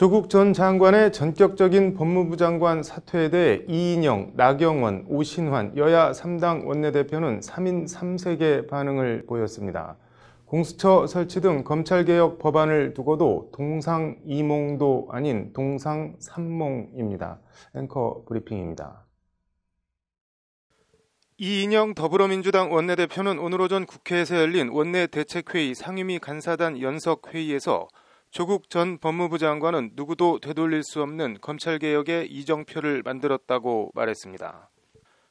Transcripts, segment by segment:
조국 전 장관의 전격적인 법무부 장관 사퇴에 대해 이인영, 나경원, 오신환, 여야 3당 원내대표는 3인 3색의 반응을 보였습니다. 공수처 설치 등 검찰개혁 법안을 두고도 동상 이몽도 아닌 동상 삼몽입니다. 앵커 브리핑입니다. 이인영 더불어민주당 원내대표는 오늘 오전 국회에서 열린 원내대책회의 상임위 간사단 연석회의에서 조국 전 법무부 장관은 누구도 되돌릴 수 없는 검찰개혁의 이정표를 만들었다고 말했습니다.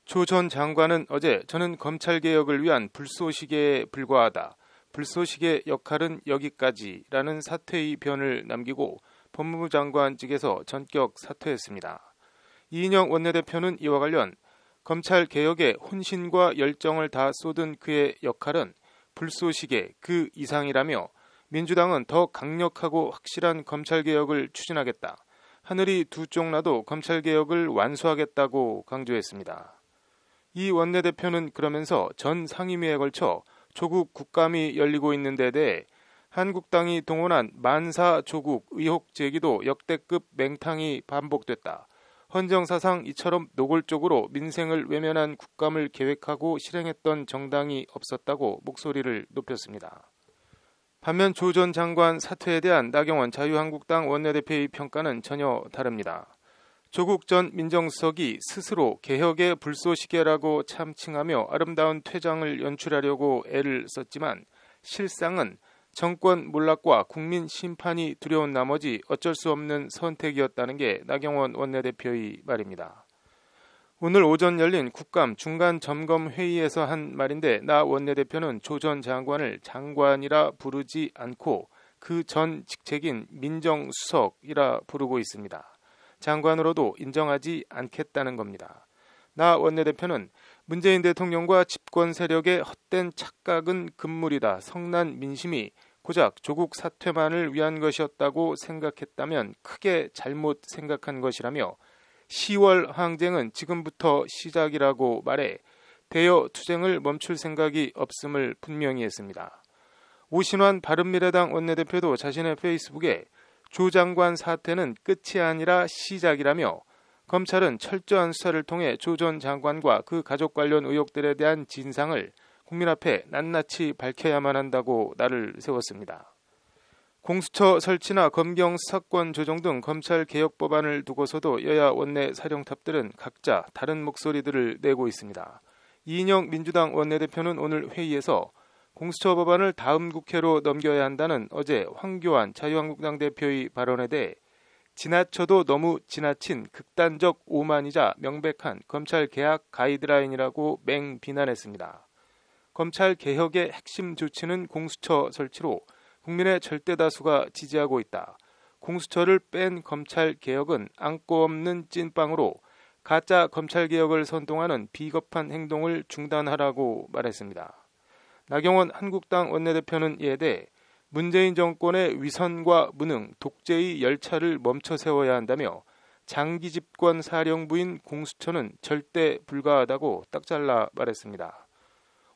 조 전 장관은 어제 저는 검찰개혁을 위한 불쏘시개에 불과하다. 불쏘시개 역할은 여기까지라는 사퇴의 변을 남기고 법무부 장관직에서 전격 사퇴했습니다. 이인영 원내대표는 이와 관련 검찰 개혁에 혼신과 열정을 다 쏟은 그의 역할은 불쏘시개 그 이상이라며 민주당은 더 강력하고 확실한 검찰개혁을 추진하겠다. 하늘이 두 쪽 나도 검찰개혁을 완수하겠다고 강조했습니다. 이 원내대표는 그러면서 전 상임위에 걸쳐 조국 국감이 열리고 있는 데 대해 한국당이 동원한 만사 조국 의혹 제기도 역대급 맹탕이 반복됐다. 헌정사상 이처럼 노골적으로 민생을 외면한 국감을 계획하고 실행했던 정당이 없었다고 목소리를 높였습니다. 반면 조 전 장관 사퇴에 대한 나경원 자유한국당 원내대표의 평가는 전혀 다릅니다. 조국 전 민정수석이 스스로 개혁의 불쏘시개라고 참칭하며 아름다운 퇴장을 연출하려고 애를 썼지만 실상은 정권 몰락과 국민 심판이 두려운 나머지 어쩔 수 없는 선택이었다는 게 나경원 원내대표의 말입니다. 오늘 오전 열린 국감 중간 점검 회의에서 한 말인데 나 원내대표는 조 전 장관을 장관이라 부르지 않고 그 전 직책인 민정수석이라 부르고 있습니다. 장관으로도 인정하지 않겠다는 겁니다. 나 원내대표는 문재인 대통령과 집권 세력의 헛된 착각은 금물이다. 성난 민심이 고작 조국 사퇴만을 위한 것이었다고 생각했다면 크게 잘못 생각한 것이라며 10월 항쟁은 지금부터 시작이라고 말해 대여 투쟁을 멈출 생각이 없음을 분명히 했습니다. 오신환 바른미래당 원내대표도 자신의 페이스북에 조 장관 사태는 끝이 아니라 시작이라며 검찰은 철저한 수사를 통해 조 전 장관과 그 가족 관련 의혹들에 대한 진상을 국민 앞에 낱낱이 밝혀야만 한다고 나를 세웠습니다. 공수처 설치나 검경 사건 조정 등 검찰 개혁 법안을 두고서도 여야 원내 사령탑들은 각자 다른 목소리들을 내고 있습니다. 이인영 민주당 원내대표는 오늘 회의에서 공수처 법안을 다음 국회로 넘겨야 한다는 어제 황교안 자유한국당 대표의 발언에 대해 지나쳐도 너무 지나친 극단적 오만이자 명백한 검찰 개혁 가이드라인이라고 맹 비난했습니다. 검찰 개혁의 핵심 조치는 공수처 설치로 국민의 절대 다수가 지지하고 있다. 공수처를 뺀 검찰 개혁은 안고 없는 찐빵으로 가짜 검찰 개혁을 선동하는 비겁한 행동을 중단하라고 말했습니다. 나경원 한국당 원내대표는 이에 대해 문재인 정권의 위선과 무능, 독재의 열차를 멈춰 세워야 한다며 장기 집권 사령부인 공수처는 절대 불가하다고 딱 잘라 말했습니다.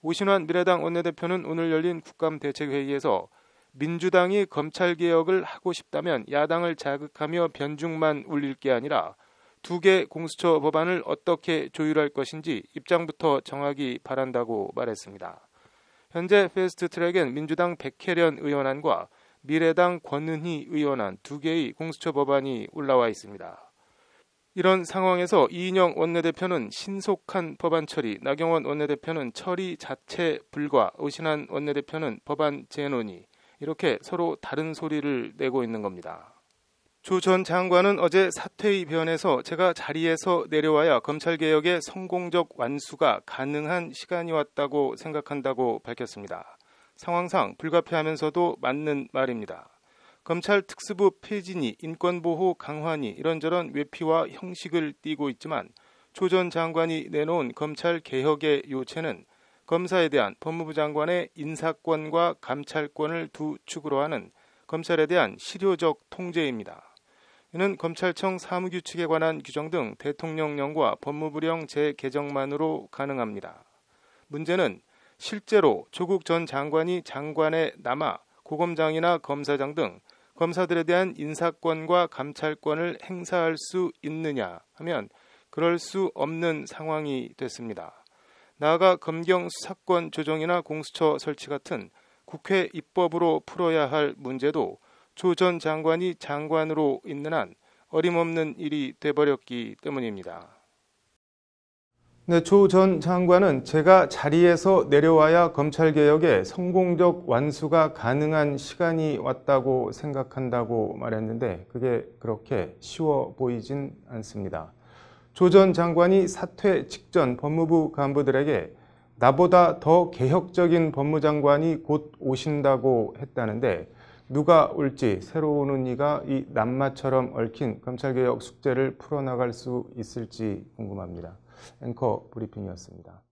오신환 미래당 원내대표는 오늘 열린 국감 대책회의에서 민주당이 검찰개혁을 하고 싶다면 야당을 자극하며 변중만 울릴 게 아니라 두 개 공수처 법안을 어떻게 조율할 것인지 입장부터 정하기 바란다고 말했습니다. 현재 페스트 트랙엔 민주당 백혜련 의원안과 미래당 권은희 의원안 두 개의 공수처 법안이 올라와 있습니다. 이런 상황에서 이인영 원내대표는 신속한 법안 처리, 나경원 원내대표는 처리 자체 불과, 오신환 원내대표는 법안 재논의, 이렇게 서로 다른 소리를 내고 있는 겁니다. 조 전 장관은 어제 사퇴의 변에서 제가 자리에서 내려와야 검찰개혁의 성공적 완수가 가능한 시간이 왔다고 생각한다고 밝혔습니다. 상황상 불가피하면서도 맞는 말입니다. 검찰 특수부 폐진이 인권보호 강화니 이런저런 외피와 형식을 띠고 있지만 조 전 장관이 내놓은 검찰 개혁의 요체는 검사에 대한 법무부 장관의 인사권과 감찰권을 두 축으로 하는 검찰에 대한 실효적 통제입니다. 이는 검찰청 사무규칙에 관한 규정 등 대통령령과 법무부령 재개정만으로 가능합니다. 문제는 실제로 조국 전 장관이 장관에 남아 고검장이나 검사장 등 검사들에 대한 인사권과 감찰권을 행사할 수 있느냐 하면 그럴 수 없는 상황이 됐습니다. 나아가 검경 사건 조정이나 공수처 설치 같은 국회 입법으로 풀어야 할 문제도 조 전 장관이 장관으로 있는 한 어림없는 일이 돼버렸기 때문입니다. 네, 조전 장관은 제가 자리에서 내려와야 검찰개혁의 성공적 완수가 가능한 시간이 왔다고 생각한다고 말했는데 그게 그렇게 쉬워 보이진 않습니다. 조전 장관이 사퇴 직전 법무부 간부들에게 나보다 더 개혁적인 법무장관이 곧 오신다고 했다는데 누가 올지 새로 오는 이가 이낱마처럼 얽힌 검찰개혁 숙제를 풀어나갈 수 있을지 궁금합니다. 앵커 브리핑이었습니다.